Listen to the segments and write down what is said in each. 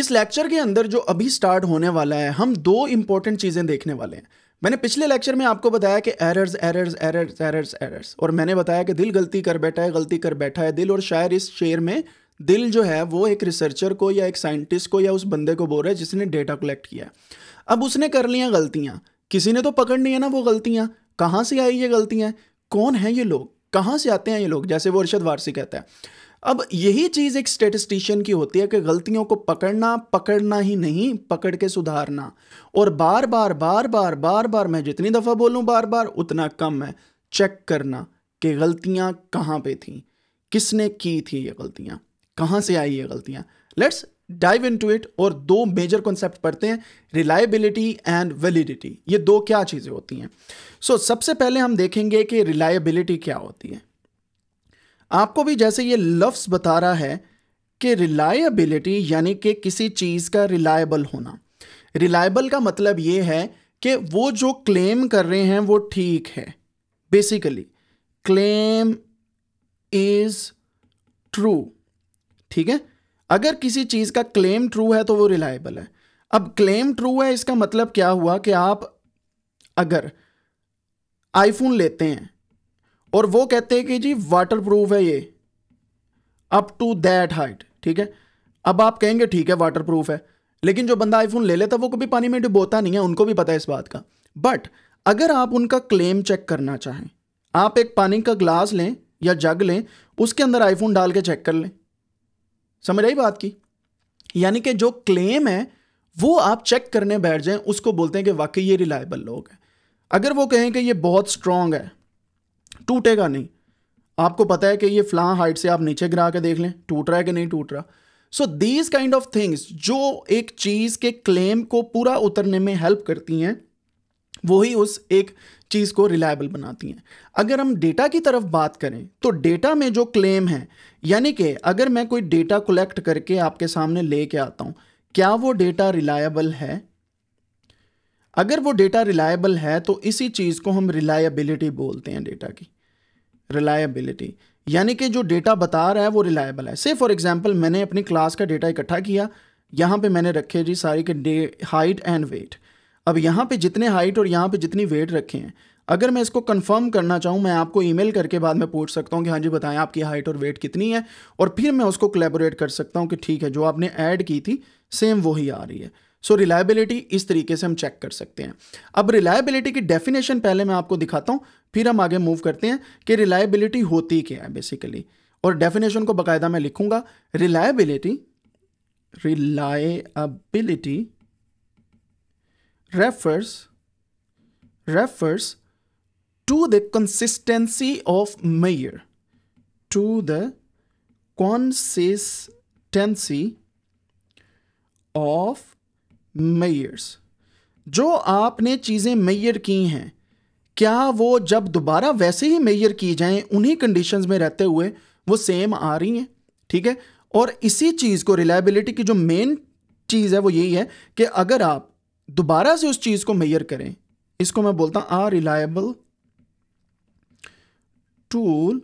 इस लेक्चर के अंदर जो अभी स्टार्ट होने वाला है हम दो इंपॉर्टेंट चीज़ें देखने वाले हैं मैंने पिछले लेक्चर में आपको बताया कि errors errors errors errors errors और मैंने बताया कि दिल गलती कर बैठा है गलती कर बैठा है दिल और शायर इस शेयर में दिल जो है वो एक रिसर्चर को या एक साइंटिस्ट को या उस बंदे को बोल रहा है जिसने डेटा कलेक्ट किया है अब उसने कर लिया गलतियाँ किसी ने तो पकड़नी है ना वो गलतियाँ कहाँ से आई ये गलतियाँ कौन है ये लोग कहाँ से आते हैं ये लोग जैसे वो अरशद वारसी कहता है अब यही चीज़ एक स्टेटिस्टिशियन की होती है कि गलतियों को पकड़ना पकड़ना ही नहीं पकड़ के सुधारना और बार बार बार बार बार बार मैं जितनी दफ़ा बोलूँ बार बार उतना कम है चेक करना कि गलतियाँ कहाँ पे थी किसने की थी ये गलतियाँ कहाँ से आई ये गलतियाँ let's dive into it और दो मेजर कॉन्सेप्ट पढ़ते हैं रिलायबिलिटी एंड वैलिडिटी ये दो क्या चीज़ें होती हैं सो so, सबसे पहले हम देखेंगे कि रिलायबिलिटी क्या होती है आपको भी जैसे ये लफ्स बता रहा है कि रिलायबिलिटी यानी कि किसी चीज़ का रिलायबल होना रिलायबल का मतलब ये है कि वो जो क्लेम कर रहे हैं वो ठीक है बेसिकली क्लेम इज ट्रू ठीक है अगर किसी चीज़ का क्लेम ट्रू है तो वो रिलायबल है अब क्लेम ट्रू है इसका मतलब क्या हुआ कि आप अगर आईफोन लेते हैं और वो कहते हैं कि जी वाटर प्रूफ है ये अप टू दैट हाइट ठीक है अब आप कहेंगे ठीक है वाटर प्रूफ है लेकिन जो बंदा आईफोन ले लेता वो कभी पानी में डुबोता नहीं है उनको भी पता है इस बात का बट अगर आप उनका क्लेम चेक करना चाहें आप एक पानी का ग्लास लें या जग लें उसके अंदर आईफोन डाल के चेक कर लें समझ आई बात की यानी कि जो क्लेम है वो आप चेक करने बैठ जाएं उसको बोलते हैं कि वाकई ये रिलायबल लोग हैं अगर वो कहें कि ये बहुत स्ट्रांग है टूटेगा नहीं आपको पता है कि ये फ्लां हाइट से आप नीचे गिरा के देख लें टूट रहा है कि नहीं टूट रहा so these kind of things जो एक चीज़ के क्लेम को पूरा उतरने में हेल्प करती हैं वही उस एक चीज़ को रिलायबल बनाती हैं अगर हम डेटा की तरफ बात करें तो डेटा में जो क्लेम है यानी कि अगर मैं कोई डेटा कलेक्ट करके आपके सामने लेके आता हूँ क्या वो डेटा रिलायबल है अगर वो डेटा रिलायबल है तो इसी चीज़ को हम रिलायबिलिटी बोलते हैं डेटा की रिलायबिलिटी यानी कि जो डेटा बता रहा है वो रिलायबल है से फॉर एग्जाम्पल मैंने अपनी क्लास का डेटा इकट्ठा किया यहाँ पे मैंने रखे जी सारे के डे हाइट एंड वेट अब यहाँ पे जितने हाइट और यहाँ पे जितनी वेट रखे हैं अगर मैं इसको कंफर्म करना चाहूँ मैं आपको ईमेल करके बाद में पूछ सकता हूँ कि हाँ जी बताएं आपकी हाइट और वेट कितनी है और फिर मैं उसको कलेबोरेट कर सकता हूँ कि ठीक है जो आपने ऐड की थी सेम वही आ रही है सो रिलायबिलिटी इस तरीके से हम चेक कर सकते हैं अब रिलायबिलिटी की डेफिनेशन पहले मैं आपको दिखाता हूँ फिर हम आगे मूव करते हैं कि रिलायबिलिटी होती क्या है बेसिकली और डेफिनेशन को बकायदा मैं लिखूंगा reliability reliability refers refers to the consistency of measure to the consistency of measures जो आपने चीज़ें मैयर की हैं क्या वो जब दोबारा वैसे ही मेजर की जाएं उन्हीं कंडीशंस में रहते हुए वो सेम आ रही हैं ठीक है और इसी चीज़ को रिलायबिलिटी की जो मेन चीज़ है वो यही है कि अगर आप दोबारा से उस चीज़ को मेयर करें इसको मैं बोलता हूँ आ रिलायबल टूल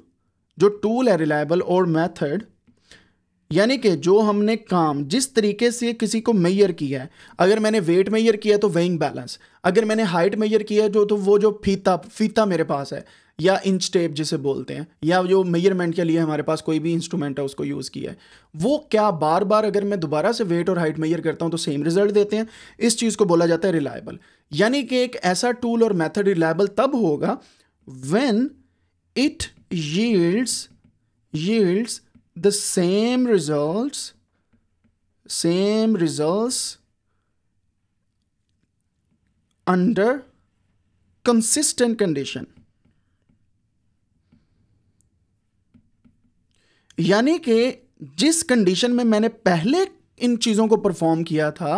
जो टूल है रिलायबल और मेथड यानी कि जो हमने काम जिस तरीके से किसी को मैयर किया है अगर मैंने वेट मैयर किया तो वेइंग बैलेंस अगर मैंने हाइट मैयर किया जो तो वो जो फीता फीता मेरे पास है या इंच टेप जिसे बोलते हैं या जो मेजरमेंट के लिए हमारे पास कोई भी इंस्ट्रूमेंट है उसको यूज़ किया है वो क्या बार बार अगर मैं दोबारा से वेट और हाइट मेजर करता हूँ तो सेम रिजल्ट देते हैं इस चीज़ को बोला जाता है रिलायबल यानी कि एक ऐसा टूल और मेथड रिलायबल तब होगा when it yields yields the same results same results under consistent condition यानी कि जिस कंडीशन में मैंने पहले इन चीज़ों को परफॉर्म किया था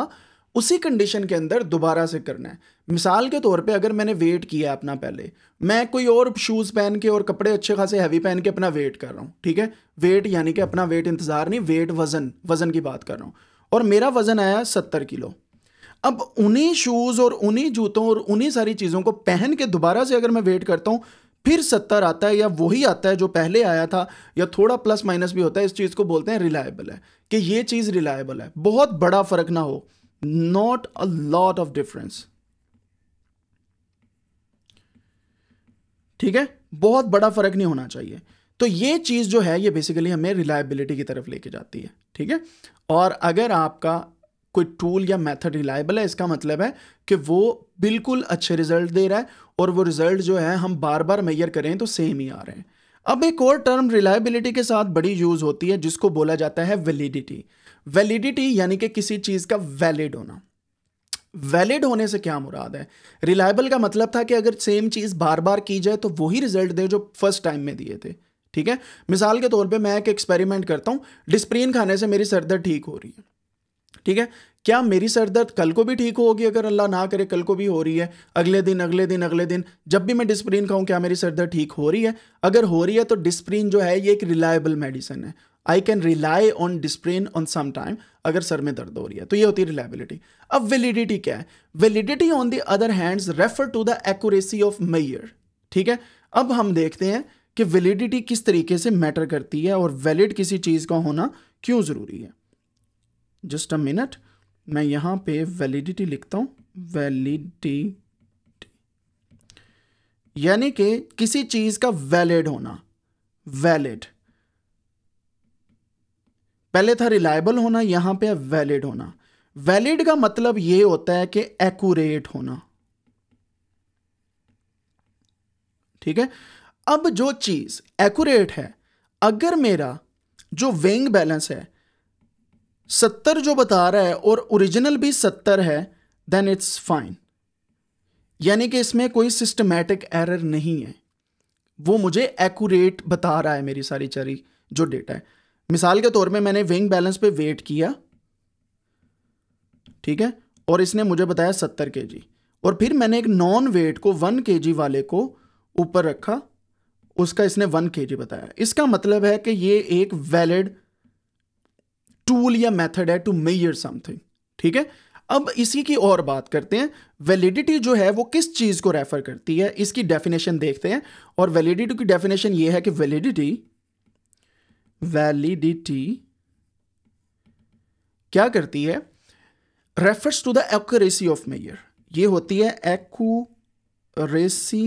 उसी कंडीशन के अंदर दोबारा से करना है मिसाल के तौर पे अगर मैंने वेट किया अपना पहले मैं कोई और शूज़ पहन के और कपड़े अच्छे खासे हैवी पहन के अपना वेट कर रहा हूँ ठीक है वेट यानी कि अपना वेट इंतज़ार नहीं वेट वज़न वज़न की बात कर रहा हूँ और मेरा वज़न आया सत्तर किलो अब उन्हीं शूज़ और उन्हीं जूतों और उन्हीं सारी चीज़ों को पहन के दोबारा से अगर मैं वेट करता हूँ फिर सत्तर आता है या वही आता है जो पहले आया था या थोड़ा प्लस माइनस भी होता है इस चीज़ को बोलते हैं रिलायबल है कि ये चीज़ रिलायबल है बहुत बड़ा फ़र्क ना हो Not a lot of difference. ठीक है बहुत बड़ा फर्क नहीं होना चाहिए तो ये चीज़ जो है ये बेसिकली हमें रिलायबिलिटी की तरफ लेके जाती है ठीक है और अगर आपका कोई टूल या मेथड रिलायबल है इसका मतलब है कि वो बिल्कुल अच्छे रिजल्ट दे रहा है और वो रिजल्ट जो है हम बार बार मैयर करें तो सेम ही आ रहे हैं अब एक और टर्म रिलायबिलिटी के साथ बड़ी यूज़ होती है जिसको बोला जाता है वेलिडिटी वैलिडिटी यानी कि किसी चीज़ का वैलिड होना वैलिड होने से क्या मुराद है रिलायबल का मतलब था कि अगर सेम चीज़ बार बार की जाए तो वही रिजल्ट दे जो फर्स्ट टाइम में दिए थे ठीक है मिसाल के तौर पे मैं एक एक्सपेरिमेंट करता हूं डिस्प्रीन खाने से मेरी सरदर्द ठीक हो रही है ठीक है क्या मेरी सरदर्द कल को भी ठीक होगी अगर अल्लाह ना करे कल को भी हो रही है अगले दिन अगले दिन अगले दिन जब भी मैं डिस्प्रीन खाऊं क्या मेरी सरदर्द ठीक हो रही है अगर हो रही है तो डिस्प्रीन जो है ये एक रिलायबल मेडिसिन है I can rely on Disprin on some time अगर सर में दर्द हो रही है तो ये होती है रिलायबिलिटी अब वेलिडिटी क्या है validity on the other hands refer to the accuracy of measure ठीक है अब हम देखते हैं कि वेलिडिटी किस तरीके से मैटर करती है और वैलिड किसी चीज़ का होना क्यों ज़रूरी है जस्ट अ मिनट मैं यहां पे वैलिडिटी लिखता हूं वैलिडिटी यानी कि किसी चीज़ का वैलिड होना वैलिड पहले था रिलायबल होना यहां पे है वैलिड होना वैलिड का मतलब ये होता है कि एक्यूरेट होना ठीक है अब जो चीज एक्यूरेट है अगर मेरा जो वेंग बैलेंस है सत्तर जो बता रहा है और ओरिजिनल भी सत्तर है देन इट्स फाइन यानी कि इसमें कोई सिस्टमेटिक एरर नहीं है वो मुझे एक्यूरेट बता रहा है मेरी सारी सारी जो डेटा है मिसाल के तौर पे मैंने विंग बैलेंस पे वेट किया ठीक है और इसने मुझे बताया सत्तर के और फिर मैंने एक नॉन वेट को वन के वाले को ऊपर रखा उसका इसने वन के बताया इसका मतलब है कि ये एक वैलिड टूल या मेथड है टू मेयर समथिंग ठीक है अब इसी की और बात करते हैं वैलिडिटी जो है वो किस चीज़ को रेफर करती है इसकी डेफिनेशन देखते हैं और वैलिडिटी की डेफिनेशन ये है कि वैलिडिटी वैलिडिटी क्या करती है refers to the accuracy of measure ये होती है एक्यूरेसी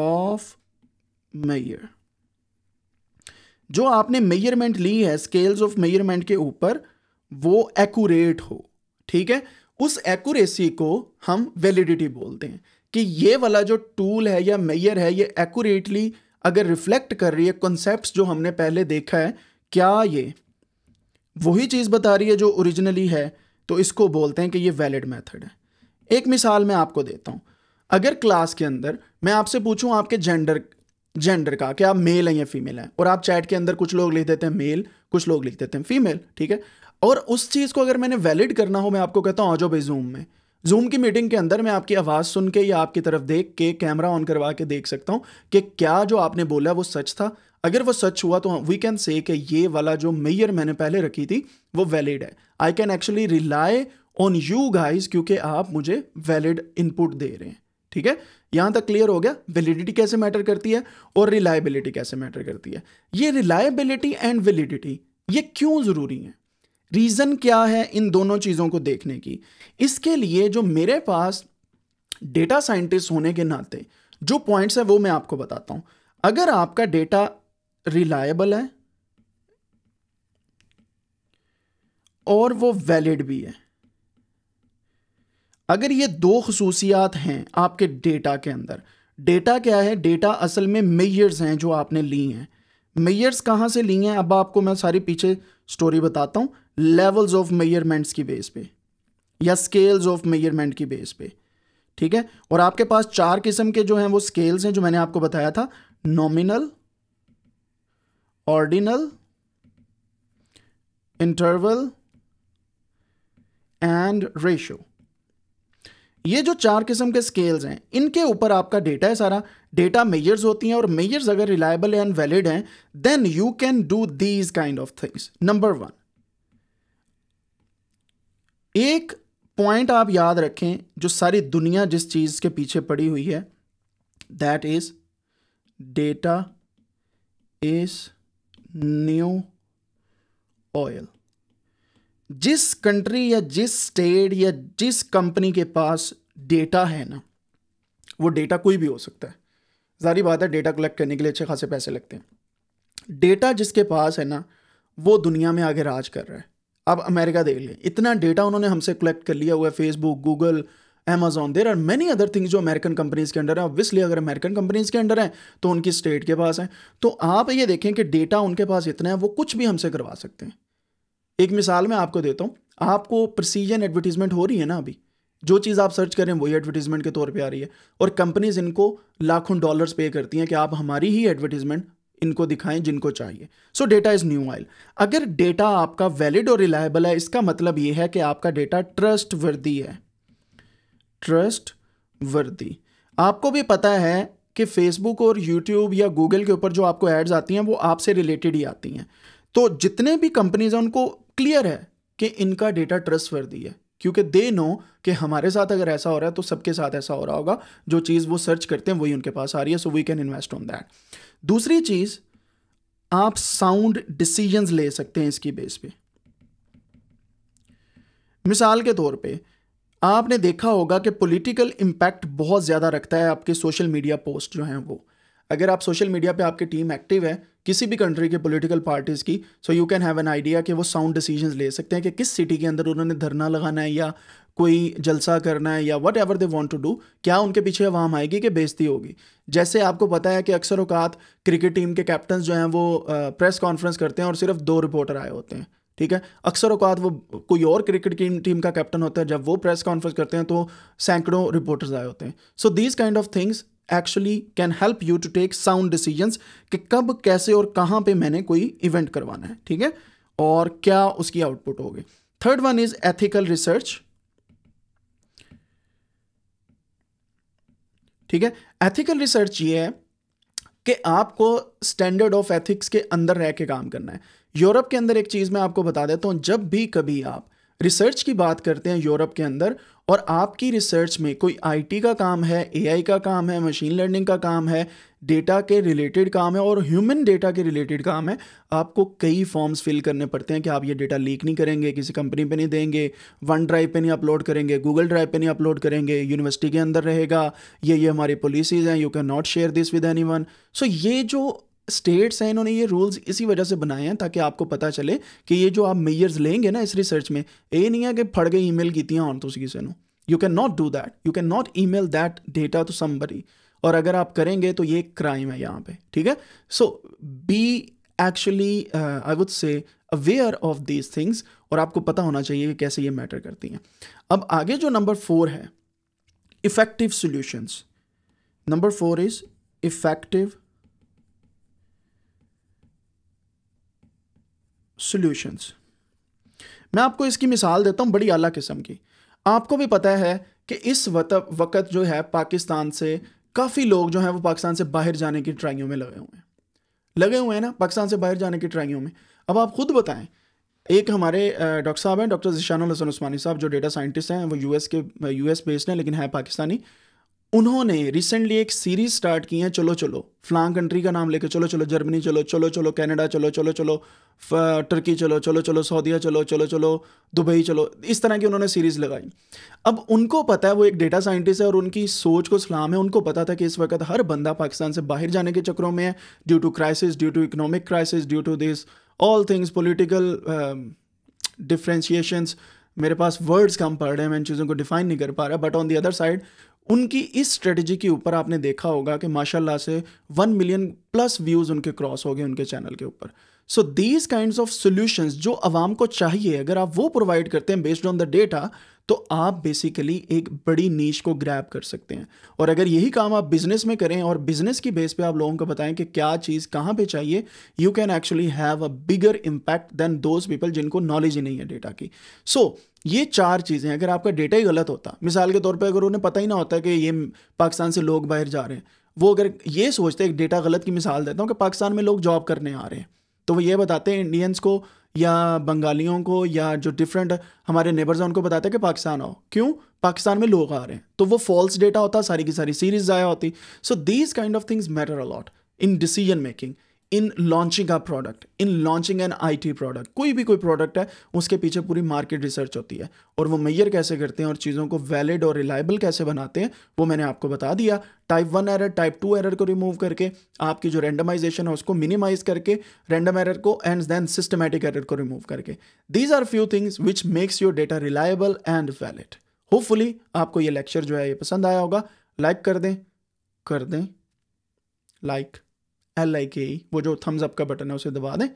ऑफ मेयर जो आपने मेयरमेंट ली है स्केल्स ऑफ मेयरमेंट के ऊपर वो एक्यूरेट हो ठीक है उस एक्यूरेसी को हम वैलिडिटी बोलते हैं कि ये वाला जो टूल है या मेयर है ये एक्यूरेटली अगर रिफ्लेक्ट कर रही है कॉन्सेप्ट जो हमने पहले देखा है क्या ये वही चीज़ बता रही है जो ओरिजिनली है तो इसको बोलते हैं कि ये वैलिड मेथड है एक मिसाल मैं आपको देता हूँ अगर क्लास के अंदर मैं आपसे पूछूं आपके जेंडर जेंडर का कि आप मेल हैं या फीमेल हैं और आप चैट के अंदर कुछ लोग लिख देते हैं मेल कुछ लोग लिख देते हैं फीमेल ठीक है और उस चीज़ को अगर मैंने वैलिड करना हो मैं आपको कहता हूँ आ जाओ भाई जूम में जूम की मीटिंग के अंदर मैं आपकी आवाज़ सुन के या आपकी तरफ देख के कैमरा ऑन करवा के देख सकता हूँ कि क्या जो आपने बोला वो सच था अगर वो सच हुआ तो वी कैन से कि ये वाला जो मेयर मैंने पहले रखी थी वो वैलिड है I can actually rely on you guys क्योंकि आप मुझे वैलिड इनपुट दे रहे हैं ठीक है यहां तक क्लियर हो गया वैलिडिटी कैसे मैटर करती है और रिलायबिलिटी कैसे मैटर करती है ये रिलायबिलिटी एंड वैलिडिटी ये क्यों ज़रूरी है रीज़न क्या है इन दोनों चीज़ों को देखने की इसके लिए जो मेरे पास डेटा साइंटिस्ट होने के नाते जो पॉइंट्स है वो मैं आपको बताता हूँ अगर आपका डेटा रिलायबल है और वो वैलिड भी है अगर ये दो खसूसियात हैं आपके डेटा के अंदर डेटा क्या है डेटा असल में मेयर्स हैं जो आपने ली हैं मेयर्स कहाँ से ली हैं अब आपको मैं सारी पीछे स्टोरी बताता हूँ लेवल्स ऑफ मेयरमेंट्स की बेस पे या स्केल्स ऑफ मेयरमेंट की बेस पे ठीक है और आपके पास चार किस्म के जो हैं वो स्केल्स हैं जो मैंने आपको बताया था nominal ordinal interval and ratio ये जो चार किस्म के स्केल्स हैं इनके ऊपर आपका डेटा है सारा डेटा मेयर्स होती हैं और मेयर्स अगर रिलायबल एंड वैलिड हैं then you can do these kind of things number one एक पॉइंट आप याद रखें जो सारी दुनिया जिस चीज़ के पीछे पड़ी हुई है that is data is new oil जिस कंट्री या जिस स्टेट या जिस कंपनी के पास डेटा है ना वो डेटा कोई भी हो सकता है जारी बात है डेटा कलेक्ट करने के लिए अच्छे खासे पैसे लगते हैं डेटा जिसके पास है ना वो दुनिया में आगे राज कर रहा है अब अमेरिका देख लें इतना डेटा उन्होंने हमसे कलेक्ट कर लिया हुआ है Facebook Google Amazon there are many other things जो अमेरिकन कंपनीज के अंडर है ऑब्वियसली अगर अमेरिकन कंपनीज के अंडर हैं तो उनकी स्टेट के पास हैं तो आप ये देखें कि डेटा उनके पास इतना है वो कुछ भी हमसे करवा सकते हैं एक मिसाल मैं आपको देता हूँ आपको प्रोसीजन एडवर्टीजमेंट हो रही है ना अभी जो चीज़ आप सर्च करें वही एडवर्टीजमेंट के तौर पर आ रही है और कंपनीज इनको लाखों डॉलर्स पे करती हैं कि आप हमारी ही एडवर्टीजमेंट इनको दिखाएं जिनको चाहिए so data is new oil अगर डेटा आपका वैलिड और रिलायबल है इसका मतलब यह है कि आपका डेटा ट्रस्ट वर्दी है ट्रस्ट वर्दी आपको भी पता है कि फेसबुक और यूट्यूब या गूगल के ऊपर जो आपको एड्स आती हैं वो आपसे रिलेटेड ही आती हैं तो जितने भी कंपनीज हैं उनको क्लियर है कि इनका डेटा ट्रस्ट वर्दी है क्योंकि दे नो कि हमारे साथ अगर ऐसा हो रहा है तो सबके साथ ऐसा हो रहा होगा जो चीज़ वो सर्च करते हैं वही उनके पास आ रही है so we can invest on that दूसरी चीज़ आप साउंड डिसीजंस ले सकते हैं इसकी बेस पे मिसाल के तौर पे आपने देखा होगा कि पॉलिटिकल इम्पैक्ट बहुत ज़्यादा रखता है आपके सोशल मीडिया पोस्ट जो हैं वो अगर आप सोशल मीडिया पे आपकी टीम एक्टिव है किसी भी कंट्री के पॉलिटिकल पार्टीज़ की so you can have an idea कि वो साउंड डिसीजंस ले सकते हैं कि किस सिटी के अंदर उन्होंने धरना लगाना है या कोई जलसा करना है या whatever they want to do क्या उनके पीछे आवाम आएगी कि बेजती होगी जैसे आपको पता है कि अक्सर अवकात क्रिकेट टीम के कैप्टन जो हैं वो प्रेस कॉन्फ्रेंस करते हैं और सिर्फ दो रिपोर्टर आए होते हैं ठीक है अक्सर अवकात वो कोई और क्रिकेट टीम टीम का कैप्टन होता है जब वो प्रेस कॉन्फ्रेंस करते हैं तो सैकड़ों रिपोर्टर्स आए होते हैं so these kind of things actually can help you to take sound decisions कि कब कैसे और कहाँ पे मैंने कोई इवेंट करवाना है ठीक है और क्या उसकी आउटपुट होगी third one is ethical research ठीक है एथिकल रिसर्च ये है कि आपको स्टैंडर्ड ऑफ एथिक्स के अंदर रह के काम करना है यूरोप के अंदर एक चीज़ मैं आपको बता देता हूं जब भी कभी आप रिसर्च की बात करते हैं यूरोप के अंदर और आपकी रिसर्च में कोई आईटी का काम है एआई का काम है मशीन लर्निंग का काम है डेटा के रिलेटेड काम है और ह्यूमन डेटा के रिलेटेड काम है आपको कई फॉर्म्स फिल करने पड़ते हैं कि आप ये डेटा लीक नहीं करेंगे किसी कंपनी पे नहीं देंगे वन ड्राइव पे नहीं अपलोड करेंगे गूगल ड्राइव पे नहीं अपलोड करेंगे यूनिवर्सिटी के अंदर रहेगा ये ये हमारी पॉलिसीज़ हैं you can not share this with any so ये जो स्टेट्स हैं इन्होंने ये रूल्स इसी वजह से बनाए हैं ताकि आपको पता चले कि ये जो आप मेयर्स लेंगे ना इस रिसर्च में ये नहीं है कि फड़ गए ईमेल कीतियाँ और तुम किसी you can not do that you can not email that data to somebody और अगर आप करेंगे तो ये क्राइम है यहाँ पे ठीक है so be actually I would say aware of these things और आपको पता होना चाहिए कि कैसे ये मैटर करती हैं अब आगे जो नंबर फोर है effective solutions number four is effective solutions मैं आपको इसकी मिसाल देता हूँ बड़ी आला किस्म की आपको भी पता है कि इस वक्त जो है पाकिस्तान से काफ़ी लोग जो हैं वो पाकिस्तान से बाहर जाने की ट्राइयों में लगे हुए हैं लगे हुए हैं ना पाकिस्तान से बाहर जाने की ट्राइयों में अब आप खुद बताएं एक हमारे डॉक्टर साहब हैं डॉक्टर जिशान हसन उस्मानी साहब जो डेटा साइंटिस्ट हैं वो यूएस के यूएस बेस्ड हैं लेकिन हैं पाकिस्तानी उन्होंने रिसेंटली एक सीरीज स्टार्ट की है चलो चलो फ्लांग कंट्री का नाम लेके चलो चलो जर्मनी चलो चलो चलो कनाडा चलो चलो चलो टर्की चलो चलो चलो सऊदीया चलो चलो चलो दुबई चलो इस तरह की उन्होंने सीरीज़ लगाई अब उनको पता है वो एक डेटा साइंटिस्ट है और उनकी सोच को सलाम है उनको पता था कि इस वक्त हर बंदा पाकिस्तान से बाहर जाने के चक्रों में है due to crisis due to economic crisis due to this all things political differentiations मेरे पास वर्ड्स कम पड़ रहे हैं मैं इन चीज़ों को डिफाइन नहीं कर पा रहा but on the other side उनकी इस स्ट्रेटजी के ऊपर आपने देखा होगा कि माशाल्लाह से वन मिलियन प्लस व्यूज़ उनके क्रॉस हो गए उनके चैनल के ऊपर so these kind of solutions जो आवाम को चाहिए अगर आप वो प्रोवाइड करते हैं बेस्ड ऑन द डेटा तो आप बेसिकली एक बड़ी नीच को ग्रैब कर सकते हैं और अगर यही काम आप बिजनेस में करें और बिजनेस की बेस पे आप लोगों को बताएं कि क्या चीज़ कहाँ पे चाहिए you can actually have a bigger impact then those people जिनको नॉलेज ही नहीं है डेटा की सो so, ये चार चीज़ें अगर आपका डेटा ही गलत होता मिसाल के तौर पर अगर उन्हें पता ही ना होता कि ये पाकिस्तान से लोग बाहर जा रहे हैं वो अगर ये सोचते एक डेटा गलत की मिसाल देता हूँ कि पाकिस्तान में लोग जॉब करने आ रहे हैं तो वो ये बताते हैं इंडियंस को या बंगालियों को या जो डिफरेंट हमारे नेबर्स हैं उनको बताते हैं कि पाकिस्तान आओ क्यों पाकिस्तान में लोग आ रहे हैं तो वो फॉल्स डेटा होता सारी की सारी सीरीज ज़ाया होती so these kind of things matter a lot in decision making in launching a product in launching an IT product कोई भी कोई प्रोडक्ट है उसके पीछे पूरी मार्केट रिसर्च होती है और वो मैयर कैसे करते हैं और चीज़ों को वैलिड और रिलायबल कैसे बनाते हैं वो मैंने आपको बता दिया type one error type two error को रिमूव करके आपकी जो रेंडमाइजेशन है उसको मिनिमाइज करके रेंडम एरर को एंड देन सिस्टमैटिक एरर को रिमूव करके these are few things which makes your data reliable and valid hopefully आपको ये लेक्चर जो है ये पसंद आया होगा लाइक like कर दें कर दें लाइक like. एल आई के ई वो जो थम्स अप का बटन है उसे दबा दें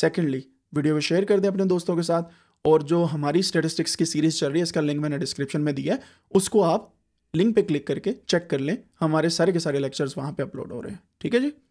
सेकेंडली वीडियो को शेयर कर दें अपने दोस्तों के साथ और जो हमारी स्टेटिस्टिक्स की सीरीज़ चल रही है इसका लिंक मैंने डिस्क्रिप्शन में दिया है उसको आप लिंक पे क्लिक करके चेक कर लें हमारे सारे के सारे लेक्चर्स वहाँ पे अपलोड हो रहे हैं ठीक है जी